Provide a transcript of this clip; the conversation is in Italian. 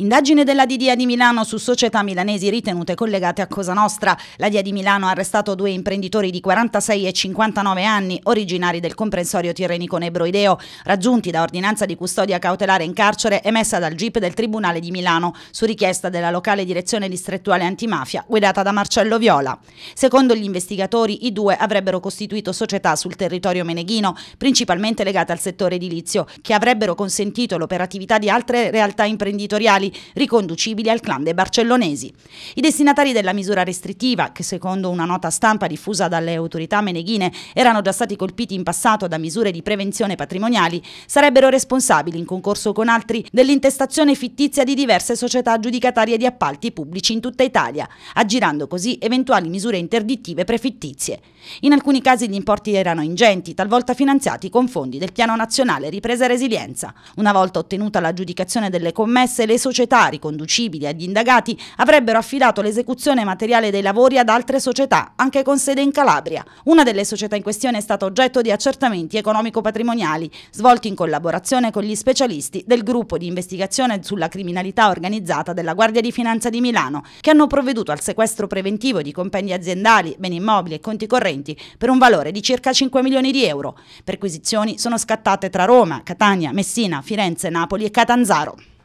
Indagine della DDA di Milano su società milanesi ritenute collegate a Cosa Nostra. La DDA di Milano ha arrestato due imprenditori di 46 e 59 anni, originari del comprensorio tirrenico Nebroideo, raggiunti da ordinanza di custodia cautelare in carcere emessa dal GIP del Tribunale di Milano, su richiesta della locale direzione distrettuale antimafia, guidata da Marcello Viola. Secondo gli investigatori, i due avrebbero costituito società sul territorio meneghino, principalmente legate al settore edilizio, che avrebbero consentito l'operatività di altre realtà imprenditoriali criminali riconducibili al clan dei barcellonesi. I destinatari della misura restrittiva, che secondo una nota stampa diffusa dalle autorità meneghine erano già stati colpiti in passato da misure di prevenzione patrimoniali, sarebbero responsabili in concorso con altri dell'intestazione fittizia di diverse società aggiudicatarie di appalti pubblici in tutta Italia, aggirando così eventuali misure interdittive prefittizie. In alcuni casi gli importi erano ingenti, talvolta finanziati con fondi del Piano Nazionale Ripresa e Resilienza. Una volta ottenuta l'aggiudicazione delle commesse, le società società riconducibili agli indagati avrebbero affidato l'esecuzione materiale dei lavori ad altre società, anche con sede in Calabria. Una delle società in questione è stata oggetto di accertamenti economico-patrimoniali, svolti in collaborazione con gli specialisti del gruppo di investigazione sulla criminalità organizzata della Guardia di Finanza di Milano, che hanno provveduto al sequestro preventivo di compendi aziendali, beni immobili e conti correnti per un valore di circa 5 milioni di euro. Perquisizioni sono scattate tra Roma, Catania, Messina, Firenze, Napoli e Catanzaro.